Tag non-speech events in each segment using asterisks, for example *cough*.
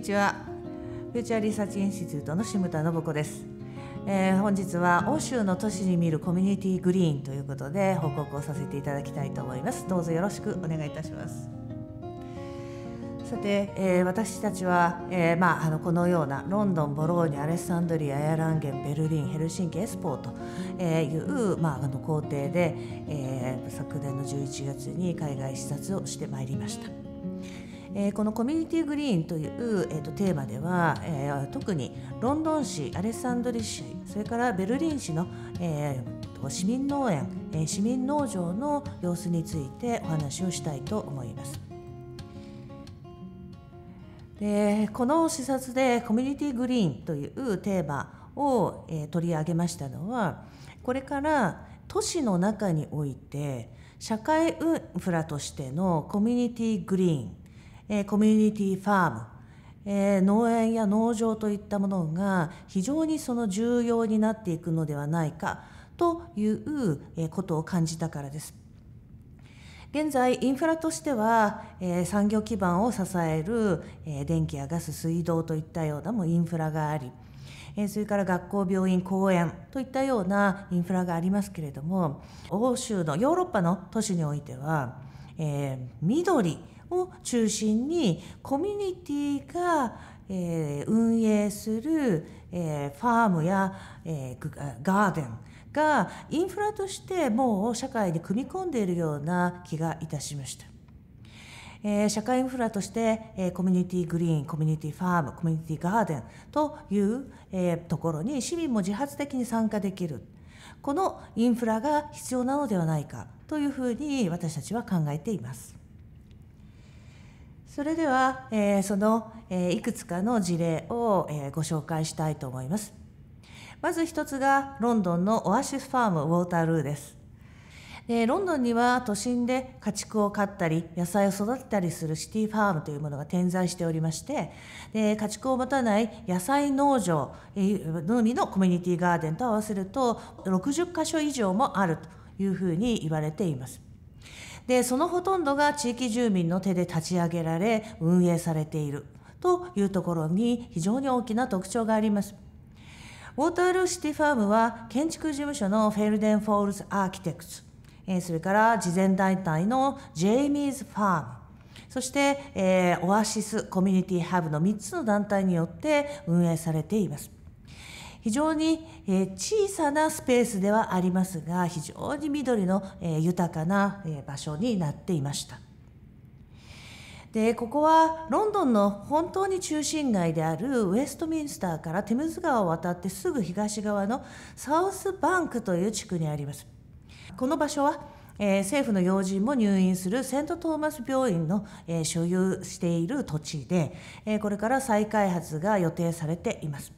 にちはフューチャーリサーチインシチュートの下田信子です、えー、本日は欧州の都市に見るコミュニティグリーンということで報告をさせていただきたいと思いますどうぞよろしくお願いいたしますさて、えー、私たちは、えー、まあ、あのこのようなロンドン、ボローニャ、アレッサンドリア、エアランゲン、ベルリン、ヘルシンキ、エスポーという、まあ、あの工程で、えー、昨年の11月に海外視察をしてまいりました。えー、このコミュニティグリーンという、えーと、テーマでは、えー、特にロンドン市アレッサンドリ市それからベルリン市の、えー、市民農園、えー、市民農場の様子についてお話をしたいと思います。でこの視察でコミュニティグリーンというテーマを、えー、取り上げましたのはこれから都市の中において社会インフラとしてのコミュニティグリーンえコミュニティファーム、え農園や農場といったものが非常にその重要になっていくのではないかということを感じたからです。現在インフラとしては、え産業基盤を支える、え電気やガス水道といったようなもインフラがあり、えそれから学校病院公園といったようなインフラがありますけれども欧州のヨーロッパの都市においては、え緑を中心にコミュニティが、運営する、ファームや、ガーデンがインフラとしてもう社会に組み込んでいるような気がいたしました。社会インフラとして、コミュニティグリーンコミュニティファームコミュニティガーデンという、ところに市民も自発的に参加できるこのインフラが必要なのではないかというふうに私たちは考えています。それでは、えその、えいくつかの事例を、えご紹介したいと思います。まず一つがロンドンのオアシスファームウォータールーです。えでロンドンには都心で家畜を飼ったり野菜を育てたりするシティファームというものが点在しておりましてで家畜を持たない野菜農場のみのコミュニティガーデンと合わせると60箇所以上もあるというふうに言われています。でそのほとんどが地域住民の手で立ち上げられ運営されているというところに非常に大きな特徴があります。ウォータールーシティファームは建築事務所のフェルデン・フォールズ・アーキテクツそれから慈善団体のジェイミーズ・ファームそして、えー、オアシス・コミュニティ・ハブの3つの団体によって運営されています。非常に小さなスペースではありますが非常に緑の豊かな場所になっていました。でここはロンドンの本当に中心街であるウェストミンスターからテムズ川を渡ってすぐ東側のサウスバンクという地区にあります。この場所はえ政府の要人も入院するセント・トーマス病院の、え所有している土地で、えこれから再開発が予定されています。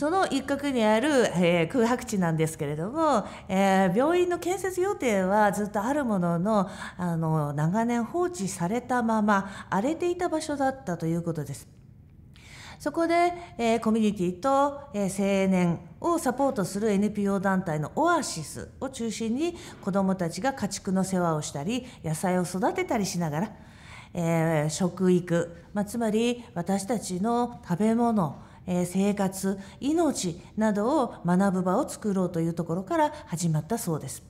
その一角にある、えー、空白地なんですけれども、えー、病院の建設予定はずっとあるもののあの長年放置されたまま荒れていた場所だったということです。そこで、えー、コミュニティと、えー、青年をサポートする NPO 団体のオアシスを中心に子どもたちが家畜の世話をしたり野菜を育てたりしながら、えー、食育、まあ、つまり私たちの食べ物えー、生活命などを学ぶ場を作ろうというところから始まったそうです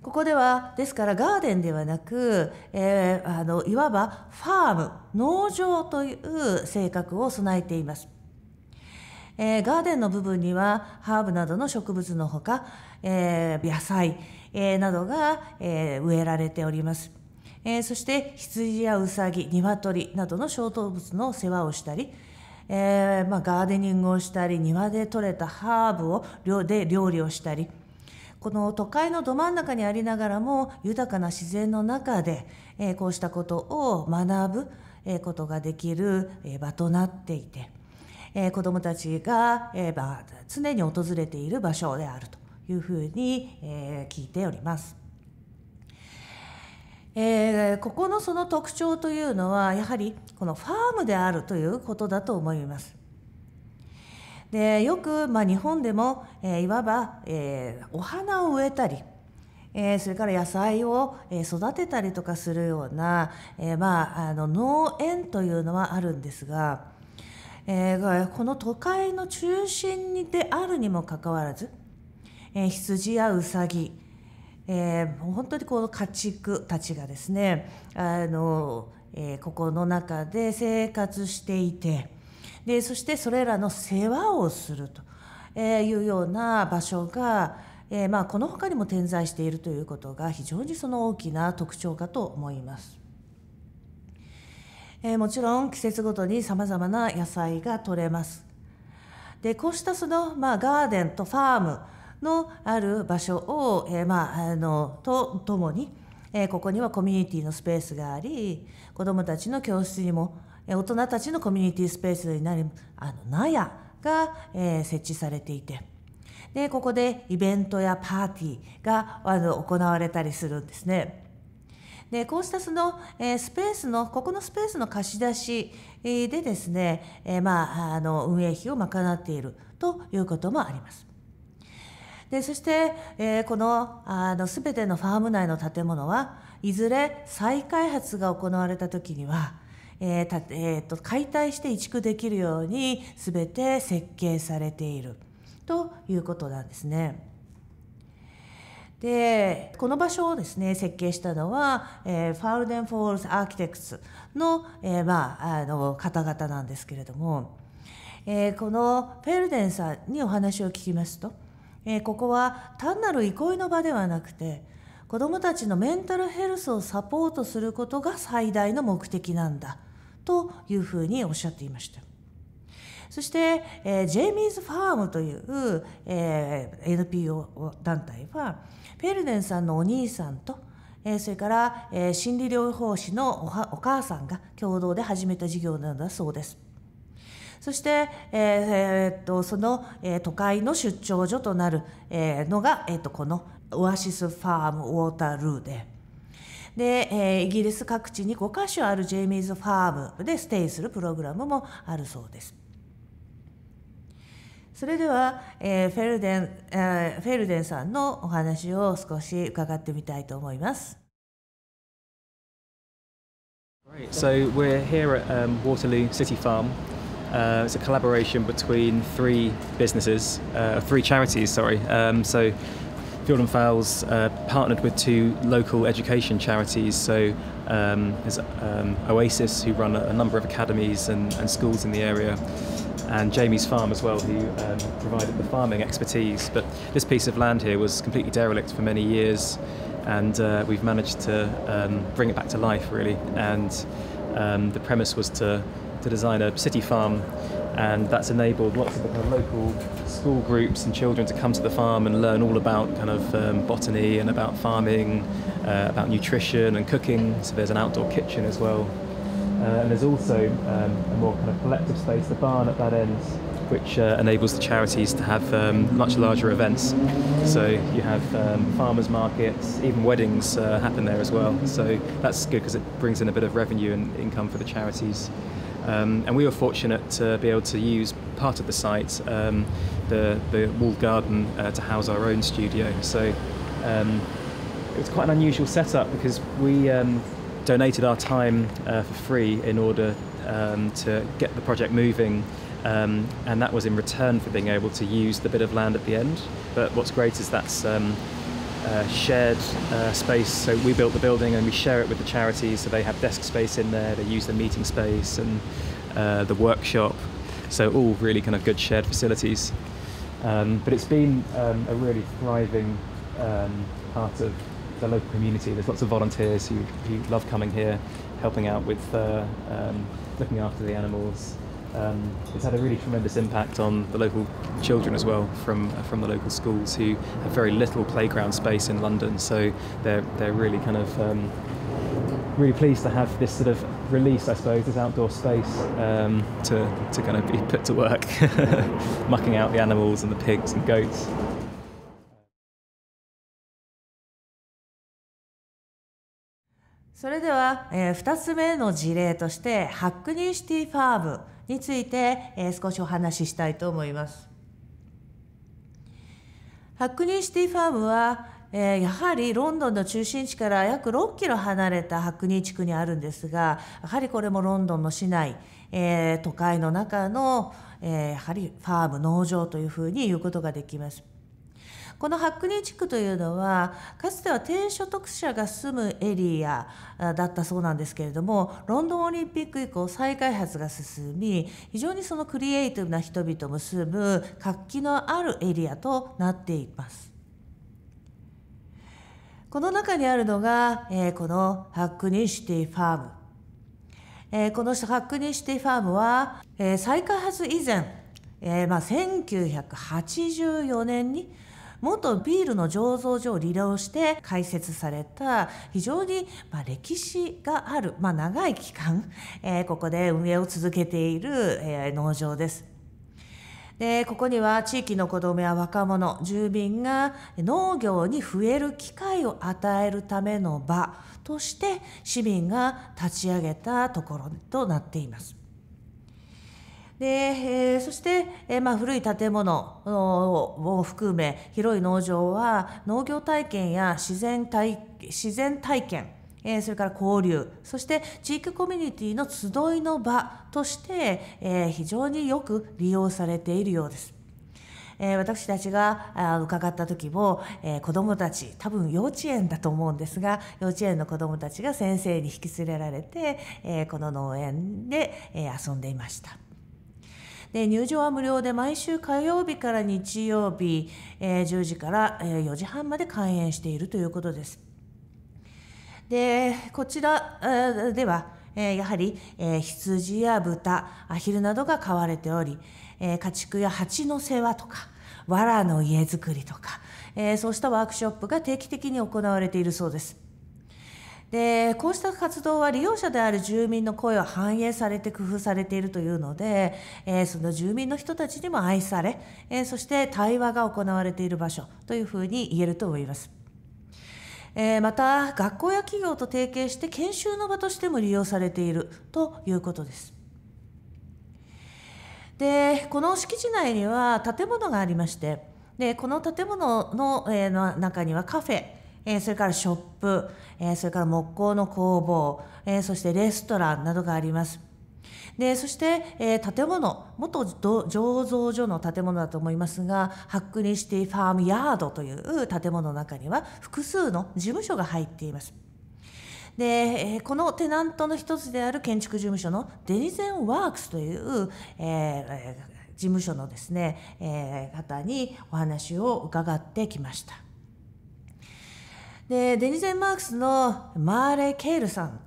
ここではですからガーデンではなく、えー、あのいわばファーム農場という性格を備えています、えー、ガーデンの部分にはハーブなどの植物のほか、え野菜、えなどが、え植えられておりますえー、そして羊やウサギ鶏などの小動物の世話をしたりえー、まあ、ガーデニングをしたり庭で採れたハーブをで料理をしたりこの都会のど真ん中にありながらも豊かな自然の中で、えー、こうしたことを学ぶ、えことができる、え場となっていて、え子どもたちが、えーまあ、常に訪れている場所であるというふうに、え聞いております。えー、ここのその特徴というのはやはりこのファームであるということだと思います。でよく、まあ、日本でも、えー、いわば、えー、お花を植えたり、えー、それから野菜を、え育てたりとかするような、えまあ、あの農園というのはあるんですが、えー、この都会の中心であるにもかかわらず、え羊やうさぎえー、もう本当にこの家畜たちがですねあの、えー、ここの中で生活していてでそしてそれらの世話をすると、えー、いうような場所が、えーまあ、この他にも点在しているということが非常にその大きな特徴かと思います。えー、もちろん季節ごとにさまざまな野菜が取れます。でこうしたその、まあ、ガーデンとファームのある場所を、えー、まあ、あのとともに、えー、ここにはコミュニティのスペースがあり子どもたちの教室にも、えー、大人たちのコミュニティスペースになりあの納屋が、え設置されていてでここでイベントやパーティーがあの行われたりするんですね。でこうしたその、えー、スペースのここのスペースの貸し出しでですね、えー、まあ、あの運営費を賄っているということもあります。でそして、えー、このあの全てのファーム内の建物はいずれ再開発が行われた時には、えーたえーと、解体して移築できるように全て設計されているということなんですね。でこの場所をですね設計したのは、えー、ファールデン・フォールズ・アーキテクツの,、えーまあ、あの方々なんですけれども、えー、このフェルデンさんにお話を聞きますと。えー、ここは単なる憩いの場ではなくて子どもたちのメンタルヘルスをサポートすることが最大の目的なんだというふうにおっしゃっていました。そして、えー、ジェイミーズ・ファームという、えー、NPO 団体はフェルデンさんのお兄さんと、えー、それから、えー、心理療法士のお母さんが共同で始めた事業なんだそうです。そして、えー、っとその、え都会の出張所となる、えのが、えっとこのオアシスファームウォータールーで。で、えイギリス各地に5カ所あるジェイミーズファームでステイするプログラムもあるそうです。それでは、えー、フェルデン、えー、フェルデンさんのお話を少し伺ってみたいと思います。So we're here at um, Waterloo City Farm Uh, it's a collaboration between three businesses, uh, three charities, sorry. Um, so Field and Fowls uh, partnered with two local education charities. So um, there's um, Oasis, who run a, number of academies and, and, schools in the area, and Jamie's Farm as well, who um, provided the farming expertise. But this piece of land here was completely derelict for many years, and uh, we've managed to um, bring it back to life, really. And um, the premise was to to design a city farm, and that's enabled lots of the kind of local school groups and children to come to the farm and learn all about kind of um, botany and about farming, uh, about nutrition and cooking. So there's an outdoor kitchen as well. Uh, and there's also um, a more kind of collective space, the barn at that end, which uh, enables the charities to have um, much larger events. So you have um, farmers markets, even weddings uh, happen there as well. So that's good because it brings in a bit of revenue and income for the charities. Um, and we were fortunate to be able to use part of the site, um, the, the walled garden, uh, to house our own studio. So um, it was quite an unusual setup because we um, donated our time uh, for free in order um, to get the project moving. Um, and that was in return for being able to use the bit of land at the end. But what's great is that's shared uh, space. So we built the building and we share it with the charities. So they have desk space in there. They use the meeting space and uh, the workshop. So all really kind of good shared facilities. Um, but it's been um, a really thriving um, part of the local community. There's lots of volunteers who, who love coming here, helping out with uh, um, looking after the animals, um, it's had a really tremendous impact on the local children as well from from the local schools who have very little playground space in London. So they're they're really kind of um, really pleased to have this sort of release, I suppose, this outdoor space um, to to kind of be put to work, *laughs* mucking out the animals and the pigs and goats. それでは、えー、2つ目の事例としてハックニーシティファームについて、えー、少しお話ししたいと思います。ハックニーシティファームは、えー、やはりロンドンの中心地から約6キロ離れたハックニー地区にあるんですがやはりこれもロンドンの市内、えー、都会の中の、えー、やはりファーム農場というふうに言うことができます。このハックニー地区というのはかつては低所得者が住むエリアだったそうなんですけれどもロンドンオリンピック以降再開発が進み非常にそのクリエイティブな人々も住む活気のあるエリアとなっています。この中にあるのが、えー、このハックニーシティファーム。えー、このハックニーシティファームは、えー、再開発以前、えーまあ、1984年に元ビールの醸造所を利用して開設された非常に、ま歴史がある、まあ、長い期間、えここで運営を続けている、え農場です。でここには地域の子どもや若者住民が農業に増える機会を与えるための場として市民が立ち上げたところとなっています。で、えー、そして、えーまあ、古い建物を含め広い農場は農業体験や自然体自然体験えそれから交流そして地域コミュニティの集いの場として、え非常によく利用されているようです。え私たちが伺った時も、え子どもたち多分幼稚園だと思うんですが幼稚園の子どもたちが先生に引き連れられて、えこの農園で、え遊んでいました。で入場は無料で毎週火曜日から日曜日、えー、10時から、え4時半まで開園しているということです。でこちらでは、えやはり、えー、羊や豚アヒルなどが飼われており、えー、家畜や蜂の世話とか藁の家づくりとか、えそうしたワークショップが定期的に行われているそうです。でこうした活動は利用者である住民の声を反映されて工夫されているというので、えー、その住民の人たちにも愛され、えー、そして対話が行われている場所というふうに言えると思います。えー、また学校や企業と提携して研修の場としても利用されているということです。でこの敷地内には建物がありましてでこの建物の、えー、中にはカフェえそれからショップ、えそれから木工の工房、えそしてレストランなどがあります。でそして、えー、建物元醸造所の建物だと思いますがハックニシティファームヤードという建物の中には複数の事務所が入っています。で、えー、このテナントの一つである建築事務所のデリゼンワークスという、えー、事務所のですね、え方にお話を伺ってきました。でデニゼンマークスのマーレ・ケールさん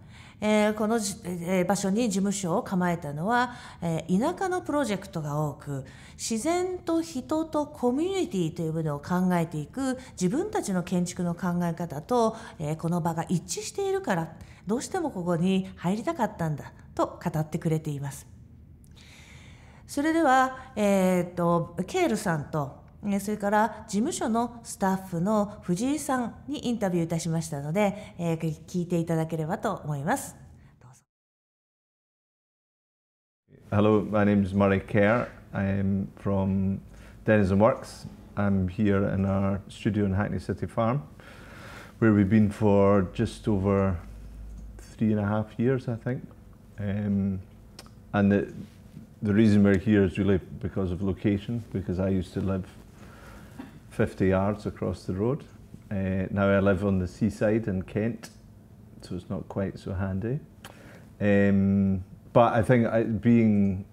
えー、このえー、場所に事務所を構えたのは、えー、田舎のプロジェクトが多く自然と人とコミュニティというものを考えていく自分たちの建築の考え方と、えこの場が一致しているからどうしてもここに入りたかったんだと語ってくれています。それでは、えーとケールさんとそれから事務所のスタッフの藤井さんにインタビューいたしましたので、えー、聞いていただければと思います。どうぞ。Hello, my name is Murray Kerr. I'm from Denison Works. I'm here in our studio in Hackney City Farm, where we've been for just over three and a half years, I think. Um, and the, the reason we're here is really because of location, because I used to live 50 yards across the road. Uh, now I live on the seaside in Kent, so it's not quite so handy. Um, but I think I, being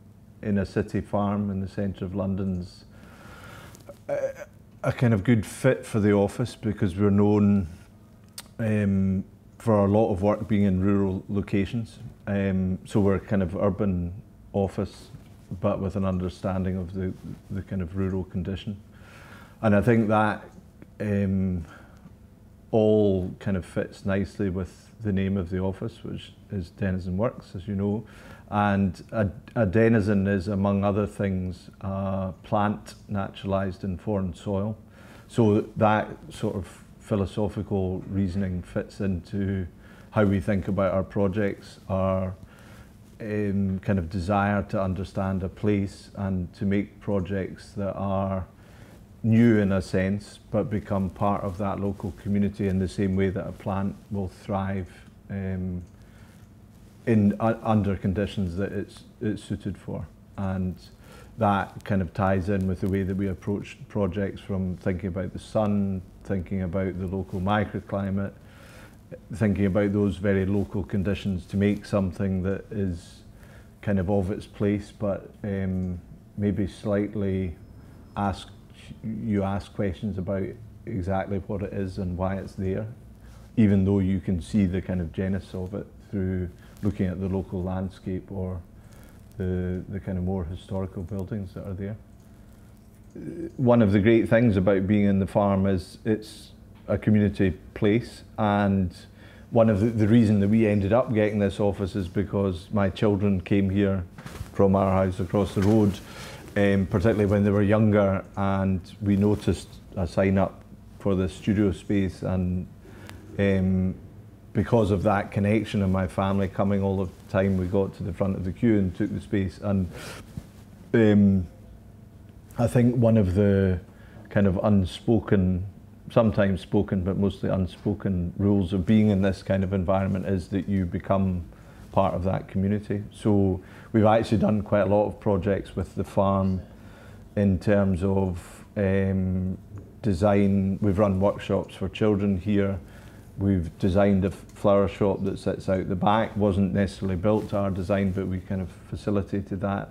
in a city farm in the centre of London's a, a, kind of good fit for the office because we're known um, for a lot of work being in rural locations. Um, so we're kind of urban office, but with an understanding of the, the kind of rural condition. And I think that um, all kind of fits nicely with the name of the office, which is Denizen Works, as you know. And a, a denizen is, among other things, a plant naturalised in foreign soil. So that sort of philosophical reasoning fits into how we think about our projects, our um, kind of desire to understand a place and to make projects that are new in a sense, but become part of that local community in the same way that a plant will thrive um, in uh, under conditions that it's it's suited for, and that kind of ties in with the way that we approach projects from thinking about the sun, thinking about the local microclimate, thinking about those very local conditions to make something that is kind of of its place, but um, maybe slightly asked you ask questions about exactly what it is and why it's there, even though you can see the kind of genesis of it through looking at the local landscape or the, the kind of more historical buildings that are there. One of the great things about being in the farm is it's a community place and one of the, the reason that we ended up getting this office is because my children came here from our house across the road um, particularly when they were younger, and we noticed a sign up for the studio space, and um, because of that connection and my family coming all the time, we got to the front of the queue and took the space. And um, I think one of the kind of unspoken, sometimes spoken, but mostly unspoken rules of being in this kind of environment is that you become part of that community. So we've actually done quite a lot of projects with the farm in terms of um, design. We've run workshops for children here. We've designed a flower shop that sits out the back. wasn't necessarily built to our design, but we kind of facilitated that.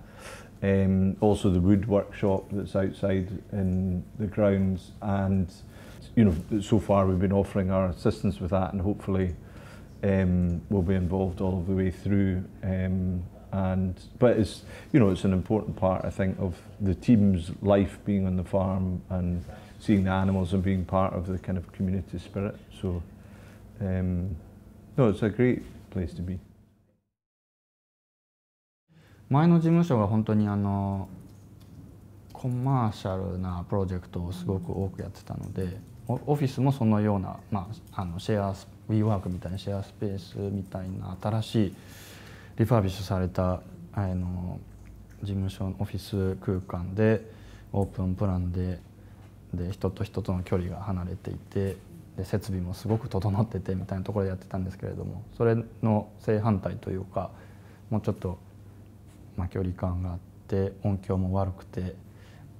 Um, also the wood workshop that's outside in the grounds and you know so far we've been offering our assistance with that and hopefully um, will be involved all of the way through. Um, and but it's you know it's an important part I think of the team's life being on the farm and seeing the animals and being part of the kind of community spirit. So um, no, it's a great place to be. 前の事務所が本当にあのコマーシャルなプロジェクトをすごく多くやってたのでオフィスもそのような、まあ、あのシェアスペ WeWork みたいなシェアスペースみたいな新しいリファービッシュされたあの事務所のオフィス空間でオープンプランでで人と人との距離が離れていてで設備もすごく整っててみたいなところでやってたんですけれどもそれの正反対というかもうちょっと、まあ、距離感があって音響も悪くて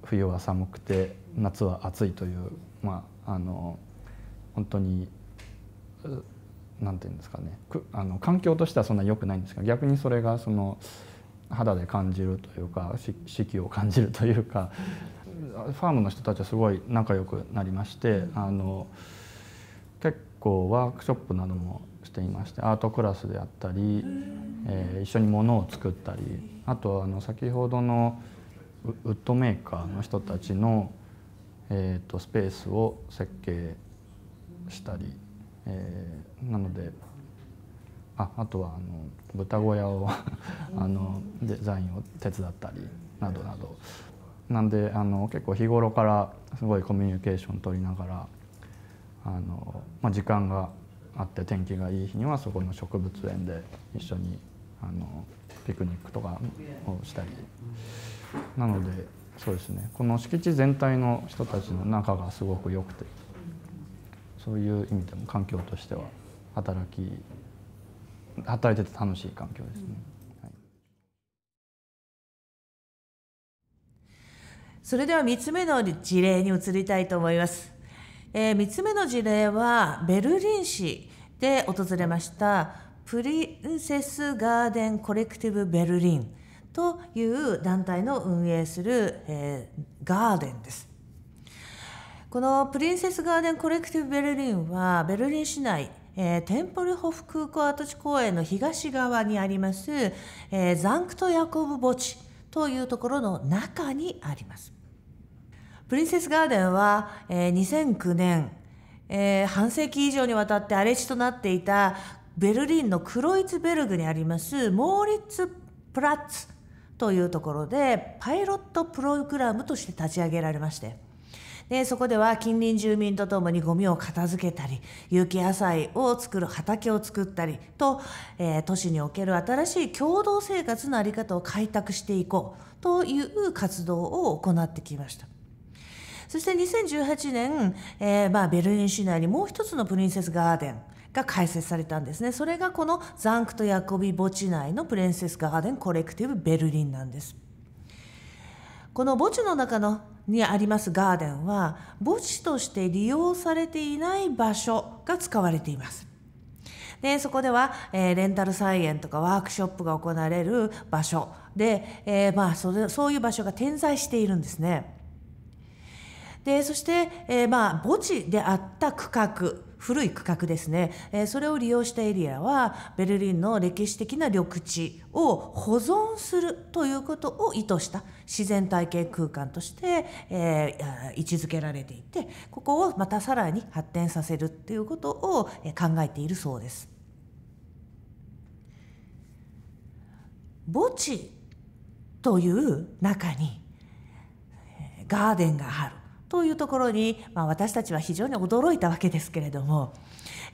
冬は寒くて夏は暑いという、まあ、あの本当にんていうんですかねあの環境としてはそんな良くないんですが逆にそれがその肌で感じるというか四季を感じるというかファームの人たちはすごい仲良くなりまして、あの結構ワークショップなどもしていましてアートクラスであったり、えー、一緒に物を作ったりあとあの先ほどのウッドメーカーの人たちの、えーとスペースを設計したりえー、なのでああとはあの豚小屋をあのデザインを手伝ったりなどなどなんであの結構日頃からすごいコミュニケーション取りながらあの、まあ、時間があって天気がいい日にはそこの植物園で一緒にあのピクニックとかをしたりなのでそうですねこの敷地全体の人たちの仲がすごく良くてそういう意味でも環境としては働き働いてて楽しい環境ですね。うんそれでは3つ目の事例に移りたいと思います。えー、3つ目の事例はベルリン市で訪れましたプリンセス・ガーデン・コレクティブ・ベルリンという団体の運営する、えー、ガーデンです。このプリンセスガーデンコレクティブベルリンはベルリン市内えー、テンポルホフ空港跡地公園の東側にあります、えー、ザンクトヤコブ墓地というところの中にあります。プリンセスガーデンは、えー、2009年、えー、半世紀以上にわたって荒れ地となっていたベルリンのクロイツベルグにありますモーリッツ・プラッツというところでパイロットプログラムとして立ち上げられまして。でそこでは近隣住民とともにゴミを片付けたり有機野菜を作る畑を作ったりと、えー、都市における新しい共同生活の在り方を開拓していこうという活動を行ってきました。そして2018年、えー、まあ、ベルリン市内にもう一つのプリンセスガーデンが開設されたんですね。それがこのザンクト・ヤコビ墓地内のプリンセスガーデンコレクティブベルリンなんです。この墓地の中のにありますガーデンは墓地として利用されていない場所が使われています。でそこでは、えー、レンタル菜園とかワークショップが行われる場所で、えー、まあ、それそういう場所が点在しているんですね。でそして、えー、まあ墓地であった区画古い区画ですね、えー、それを利用したエリアはベルリンの歴史的な緑地を保存するということを意図した自然体系空間として、えー、位置づけられていてここをまたさらに発展させるということを考えているそうです。墓地という中にガーデンがあるというところに、まあ、私たちは非常に驚いたわけですけれども、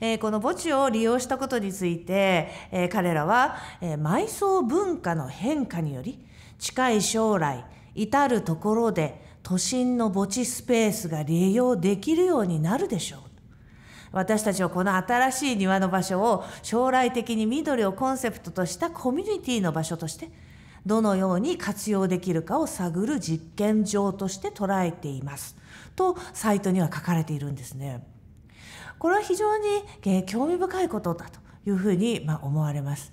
えー、この墓地を利用したことについて、えー、彼らは、えー、埋葬文化の変化により近い将来至るところで都心の墓地スペースが利用できるようになるでしょう。私たちはこの新しい庭の場所を将来的に緑をコンセプトとしたコミュニティの場所としてどのように活用できるかを探る実験場として捉えています。とサイトには書かれているんですね。これは非常に、興味深いことだというふうに、まあ、思われます。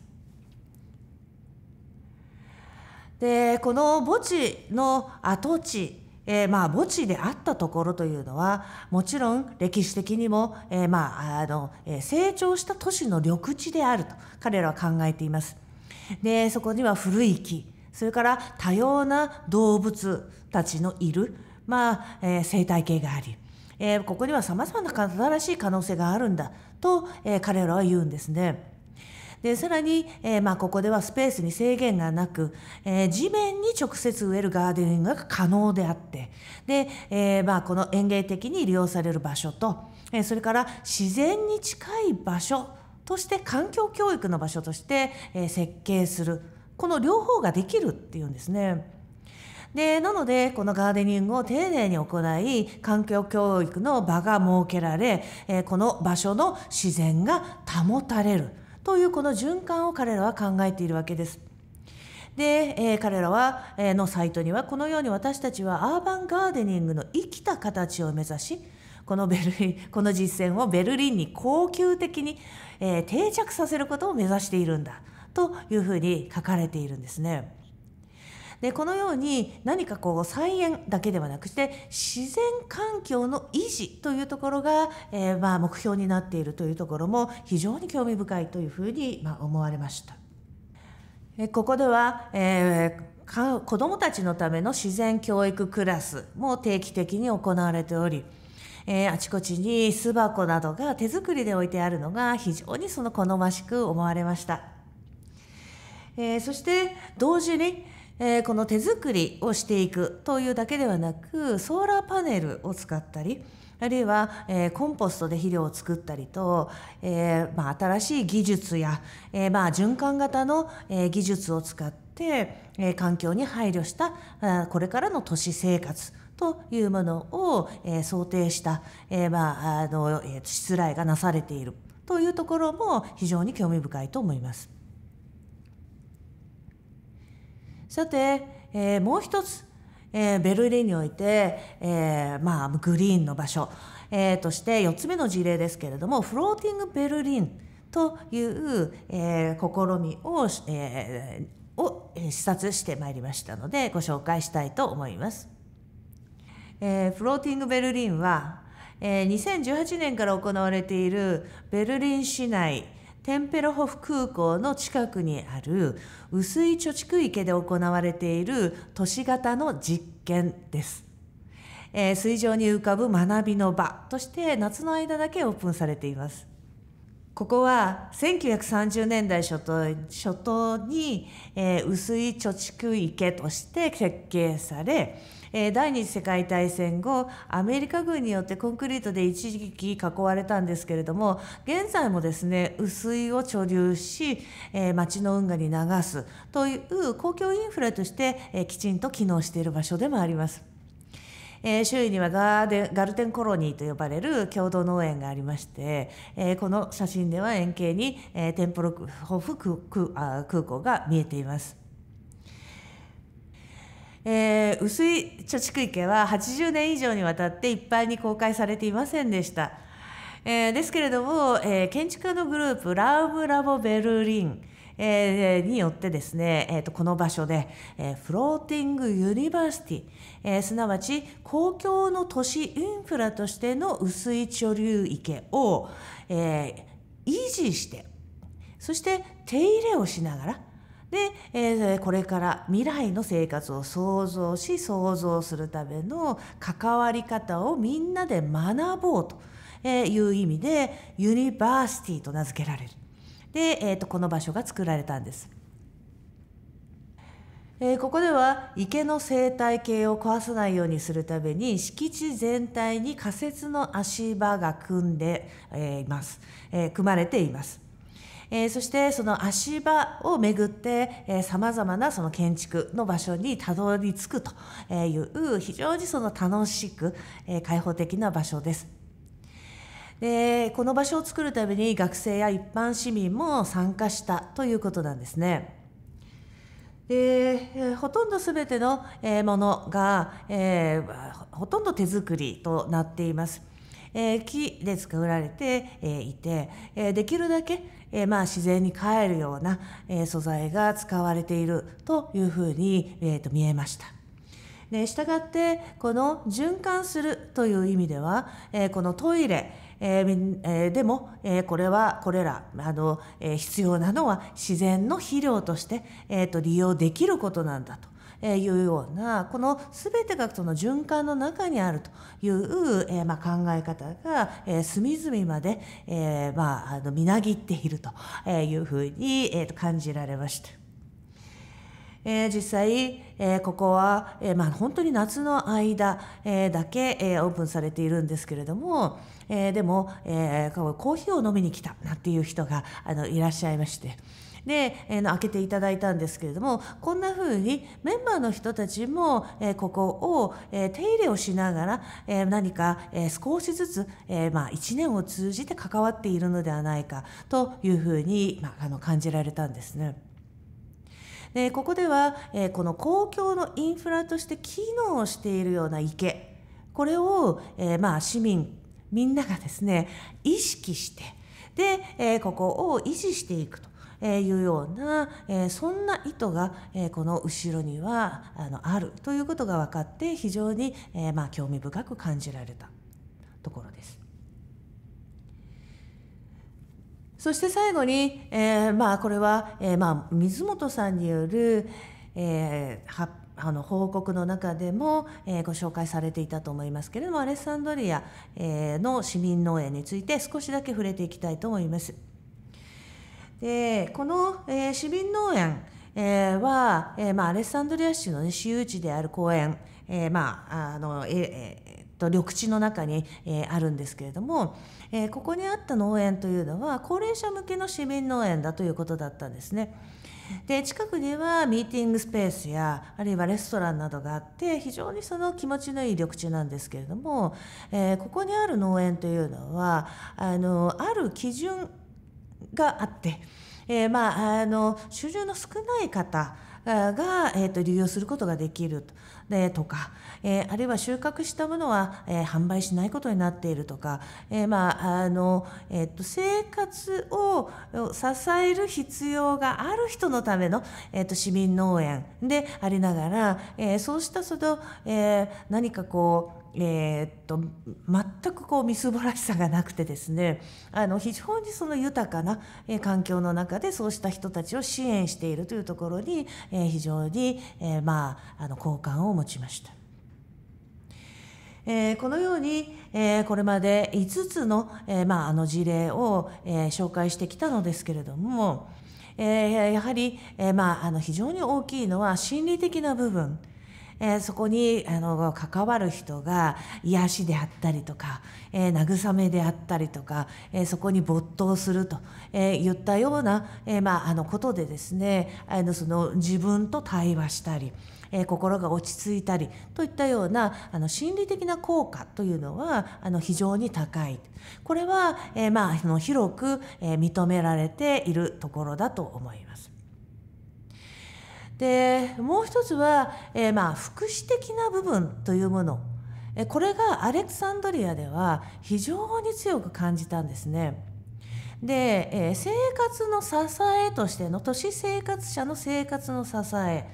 でこの墓地の跡地えー、まあ墓地であったところというのはもちろん歴史的にも、えー、まああの、え成長した都市の緑地であると彼らは考えています。でそこには古い木それから多様な動物たちのいるまあ、えー、生態系があり、えー、ここにはさまざまな新しい可能性があるんだと、えー、彼らは言うんですね。でさらに、えー、まあ、ここではスペースに制限がなく、えー、地面に直接植えるガーデニングが可能であってで、えー、まあ、この園芸的に利用される場所と、えそれから自然に近い場所として環境教育の場所として、え設計するこの両方ができるっていうんですね。でなのでこのガーデニングを丁寧に行い環境教育の場が設けられ、えー、この場所の自然が保たれるというこの循環を彼らは考えているわけです。で、えー、彼らは、えー、のサイトにはこのように私たちはアーバンガーデニングの生きた形を目指しこのベルリンこの実践をベルリンに恒久的に、えー、定着させることを目指しているんだというふうに書かれているんですね。でこのように何かこう菜園だけではなくして自然環境の維持というところが、えー、まあ目標になっているというところも非常に興味深いというふうにま思われました。えここでは、えー子どもたちのための自然教育クラスも定期的に行われており、えー、あちこちに巣箱などが手作りで置いてあるのが非常にその好ましく思われました、えー、そして同時にえー、この手作りをしていくというだけではなくソーラーパネルを使ったりあるいは、えー、コンポストで肥料を作ったりと、えー、まあ、新しい技術や、えまあ、循環型の、え技術を使って、え環境に配慮したあこれからの都市生活というものを、え想定した、えまあ、いの、えがなされているというところも非常に興味深いと思います。さて、えー、もう一つ、えー、ベルリンにおいて、えー、まあ、グリーンの場所、えー、として4つ目の事例ですけれどもフローティングベルリンという、え試みを、えを視察してまいりましたのでご紹介したいと思います。えフローティングベルリンは、え2018年から行われているベルリン市内テンペロホフ空港の近くにある薄い貯蓄池で行われている都市型の実験です、えー、水上に浮かぶ学びの場として夏の間だけオープンされていますここは1930年代初頭初頭に、えー、薄い貯蓄池として設計されえ第二次世界大戦後アメリカ軍によってコンクリートで一時期囲われたんですけれども現在もですね雨水を貯留し、え町の運河に流すという公共インフラとして、えきちんと機能している場所でもあります。え周囲にはガーデンガルテンコロニーと呼ばれる共同農園がありまして、えこの写真では円形に、えー、テンポロホフ空港が見えています。えー、薄い貯蓄池は80年以上にわたって一般に公開されていませんでした。えー、ですけれども、えー、建築家のグループラウム・ラボ・ベルリン、えー、によってですね、えー、とこの場所で、えー、フローティング・ユニバーシティ、えー、すなわち公共の都市インフラとしての薄い貯留池を、えー、維持してそして手入れをしながらで、えー、これから未来の生活を想像し想像するための関わり方をみんなで学ぼうという意味でユニバーシティと名付けられるで、えー、とこの場所が作られたんです。えー、ここでは池の生態系を壊さないようにするために敷地全体に仮設の足場が組んで、えー、います、えー、組まれていますえー、そしてその足場をめぐってさまざまなその建築の場所にたどり着くという非常にその楽しく、えー、開放的な場所です。でこの場所を作るために学生や一般市民も参加したということなんですね。でほとんど全てのものが、えー、ほとんど手作りとなっています。えー、木で作られて、えいて、えー、できるだけ、えまあ、自然に帰るような、え素材が使われているというふうに、えー、と見えました。でしたがってこの循環するという意味では、えこのトイレ、えー、でも、えこれはこれらあの、え必要なのは自然の肥料として、えー、と利用できることなんだと。いうようなこの全てがその循環の中にあるという、えまあ、考え方が、え隅々まで、えまあ、あのみなぎっているというふうに、えー、感じられました。えー、実際、えー、ここは、えーまあ、本当に夏の間、えー、だけ、えー、オープンされているんですけれども、えー、でも、えー、コーヒーを飲みに来たなんていう人があのいらっしゃいまして、で、えー、開けていただいたんですけれどもこんな風にメンバーの人たちも、えー、ここを、えー、手入れをしながら、えー、何か、えー、少しずつ、えーまあ、1年を通じて関わっているのではないかというふうに、まあ、あの感じられたんですね。でここでは、えー、この公共のインフラとして機能しているような池これを、えー、まあ市民みんながですね意識してで、えー、ここを維持していくとえいうような、えそんな意図が、えこの後ろにはあのあるということが分かって非常に、えまあ、興味深く感じられたところです。そして最後に、えー、まあこれは、えー、まあ水本さんによる、えー、はあの報告の中でも、えー、ご紹介されていたと思いますけれどもアレッサンドリア、えー、の市民農園について少しだけ触れていきたいと思います。でこの、えー、市民農園、えー、は、えーまあ、アレッサンドリア州の、ね、私有地である公園、えーまああのえーえと緑地の中に、えー、あるんですけれども、えー、ここにあった農園というのは高齢者向けの市民農園だということだったんですね。で近くにはミーティングスペースやあるいはレストランなどがあって非常にその気持ちのいい緑地なんですけれども、えー、ここにある農園というのはあのある基準があって、えー、まあ、あの収入の少ない方が、えーと、利用することができるでとか、えー、あるいは収穫したものは、えー、販売しないことになっているとか、えー、まああのえーと、生活を支える必要がある人のための、えーと、と市民農園でありながら、えそうしたその、え何かこうえー、っと全くこうみすぼらしさがなくてですねあの非常にその豊かな、環境の中でそうした人たちを支援しているというところに、えー、非常に、えまあ、あの好感を持ちました。えー、このように、えー、これまで5つの,、えーまあ、あの事例を、えー、紹介してきたのですけれども、えー、やはり、えーまあ、あの非常に大きいのは心理的な部分。えー、そこにあの関わる人が癒しであったりとか、えー、慰めであったりとか、えそこに没頭すると、え言ったような、えまあ、あのことでですねあのその自分と対話したり。え心が落ち着いたりといったようなあの心理的な効果というのはあの非常に高いこれは、えー、まあ、広く、えー、認められているところだと思います。でもう一つは、えー、まあ福祉的な部分というものこれがアレクサンドリアでは非常に強く感じたんですね。で、えー、生活の支えとしての都市生活者の生活の支え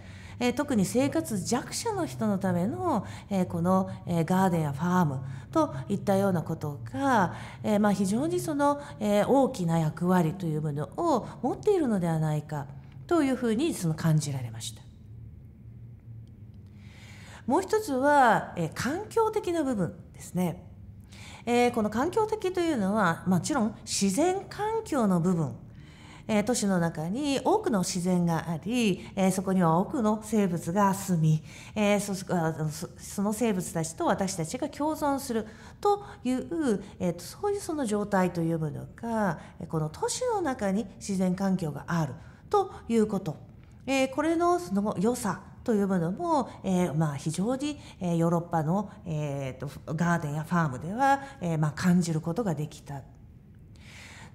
え特に生活弱者の人のための、えこの、えガーデンやファームといったようなことが、えまあ、非常にその、え大きな役割というものを持っているのではないか。というふうにその感じられました。もう一つは、え環境的な部分ですね。えこの環境的というのはもちろん自然環境の部分え都市の中に多くの自然があり、えそこには多くの生物が住み、えその生物たちと私たちが共存するという、えー、そういうその状態というものがこの都市の中に自然環境があるということ、えー、これのその良さというものも、えーまあ、非常に、えー、ヨーロッパの、えーと、ガーデンやファームでは、えーまあ、感じることができた。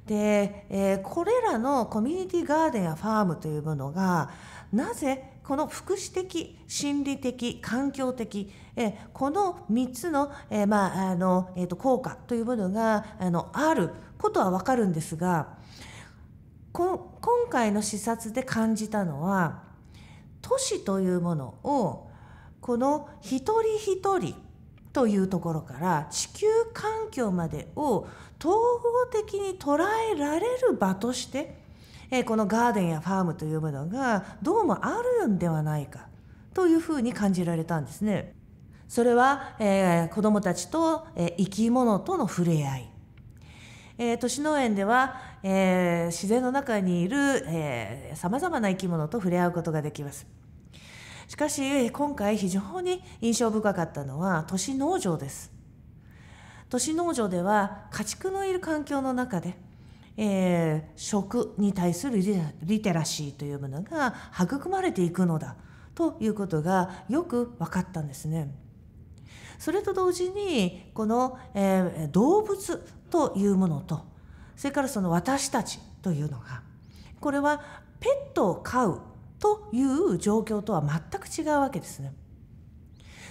で、えー、これらのコミュニティガーデンやファームというものがなぜこの福祉的心理的環境的えこの3つの,、えまああのえーと効果というものがあのあることは分かるんですが。今回の視察で感じたのは都市というものをこの一人一人というところから地球環境までを統合的に捉えられる場としてこのガーデンやファームというものがどうもあるんではないかというふうに感じられたんですね。それは、えー、子どもたちと、えー、生き物との触れ合い、えー、都市農園では、えー、自然の中にいるさまざまな生き物と触れ合うことができます。しかし今回非常に印象深かったのは都市農場です。都市農場では家畜のいる環境の中で、えー、食に対するリテラシーというものが育まれていくのだということがよく分かったんですね。それと同時にこの、えー、動物というものとそれからその私たちというのがこれはペットを飼うという状況とは全く違うわけですね。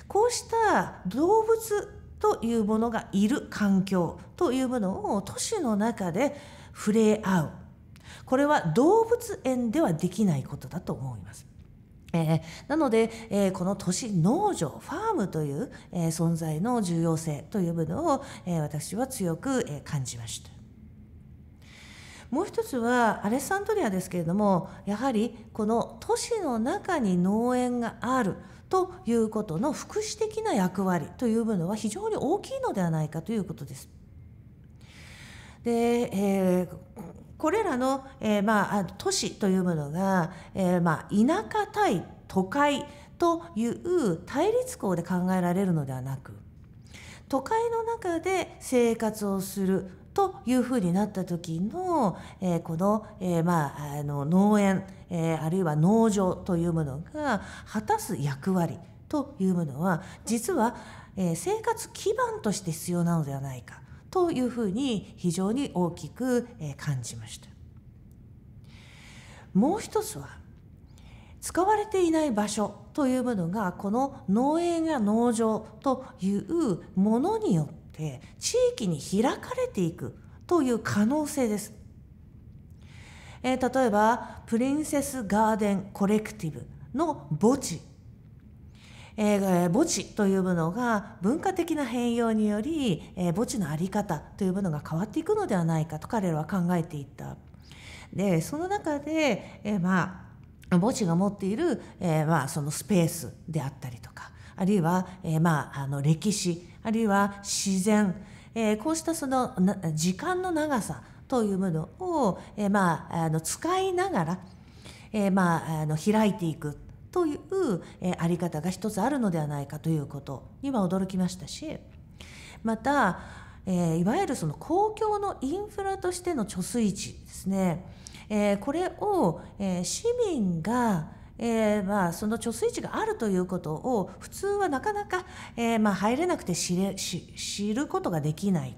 こうした動物というものがいる環境というものを都市の中で触れ合うこれは動物園ではできないことだと思います。えー、なので、えー、この都市農場ファームという、えー、存在の重要性というものを、え私は強く、え感じました。もう一つはアレッサンドリアですけれどもやはりこの都市の中に農園があるということの福祉的な役割というものは非常に大きいのではないかということです。で、えー、これらの、えー、まあ、都市というものが、えー、まあ、田舎対都会という対立校で考えられるのではなく都会の中で生活をするというふうになった時の、えー、この,、えーまあ、あの農園、えー、あるいは農場というものが果たす役割というものは実は、えー、生活基盤として必要なのではないかというふうに非常に大きくえ感じました。もう一つは使われていない場所というものがこの農園や農場というものによってて地域に開かれていくという可能性です、えー、例えばプリンセスガーデンコレクティブの墓地えー、墓地というものが文化的な変容により、えー、墓地の在り方というものが変わっていくのではないかと彼らは考えていった。でその中で、えー、まあ、墓地が持っている、えまあ、そのスペースであったりとかあるいは、えまあ、あの歴史あるいは自然、えー、こうしたその時間の長さというものを、えー、まあ、あの使いながら、えー、まあ、あの開いていくという、えー、あり方が一つあるのではないかということには驚きましたしまた、えー、いわゆるその公共のインフラとしての貯水池ですね、えー、これを、えー、市民がえー、まあ、その貯水池があるということを普通はなかなか、えー、まあ、入れなくて知れ知ることができない、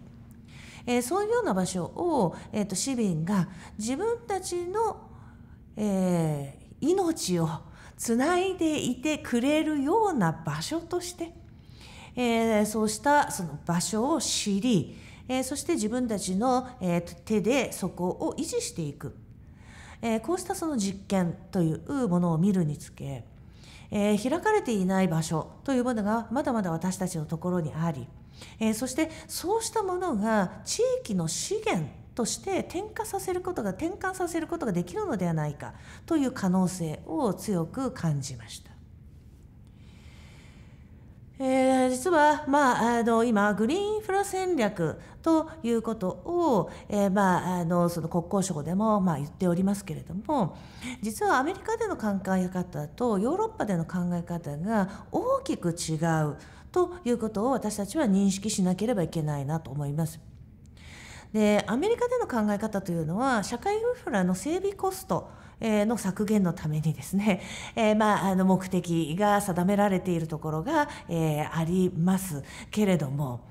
えー、そういうような場所を、えーと、市民が自分たちの、え命をつないでいてくれるような場所として、えそうしたその場所を知り、えそして自分たちの、え手でそこを維持していく。えー、こうしたその実験というものを見るにつけ、えー、開かれていない場所というものがまだまだ私たちのところにあり、えー、そしてそうしたものが地域の資源として転化させることが転換させることができるのではないかという可能性を強く感じました。えー、実は、まあ、あの今グリーンインフラ戦略ということを、えー、まあ、あのその国交省でも、まあ、言っておりますけれども実はアメリカでの考え方とヨーロッパでの考え方が大きく違うということを私たちは認識しなければいけないなと思います。でアメリカでの考え方というのは社会インフラの整備コストの削減のためにですね、*laughs* えー、まあ、あの目的が定められているところが、えー、ありますけれども。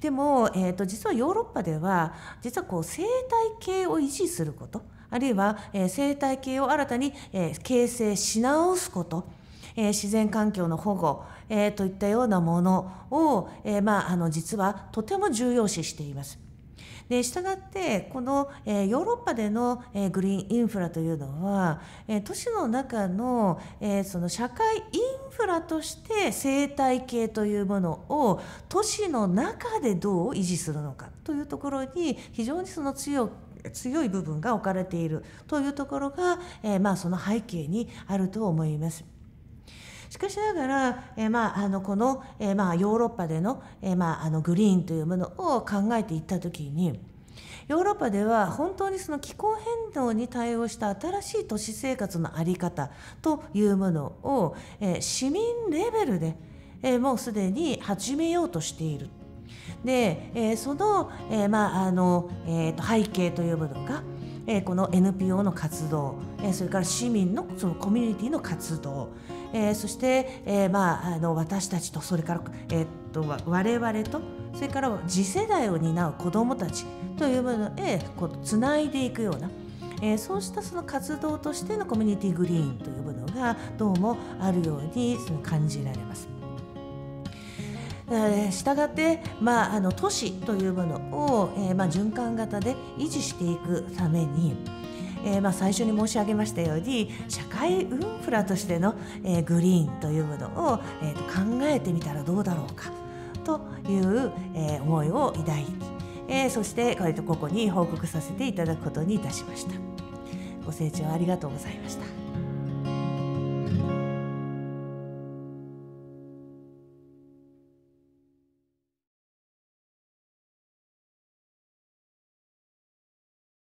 でも、えーと、実はヨーロッパでは実はこう生態系を維持することあるいは、えー、生態系を新たに、えー、形成し直すこと、えー、自然環境の保護、えー、といったようなものを、えーまあ、あの実はとても重要視しています。でしたがってこの、えヨーロッパでの、えグリーンインフラというのは、え都市の中の,、えその社会インフラとして生態系というものを都市の中でどう維持するのかというところに非常にその強く強い部分が置かれているというところが、えまあ、その背景にあると思います。しかしながら、えー、まあ、あのこの、えー、まあ、ヨーロッパでの,、えー、まあ、あのグリーンというものを考えていった時にヨーロッパでは本当にその気候変動に対応した新しい都市生活の在り方というものを、え市民レベルで、えもうすでに始めようとしている。で、えその、えまああのえーと背景というものがえこの NPO の活動、えそれから市民のそのコミュニティの活動、えそして、えまあ、あの私たちとそれから、えと我々とそれから次世代を担う子どもたちというものへつないでいくような。えそうしたその活動としてのコミュニティグリーンというものがどうもあるようにその感じられます。したがって、まあ、あの都市というものを、えー、まあ、循環型で維持していくために、えー、まあ、最初に申し上げましたように社会インフラとしての、えー、グリーンというものを、えー、と考えてみたらどうだろうかという、え思いを抱いえそしてここに報告させていただくことにいたしました。ご清聴ありがとうございました。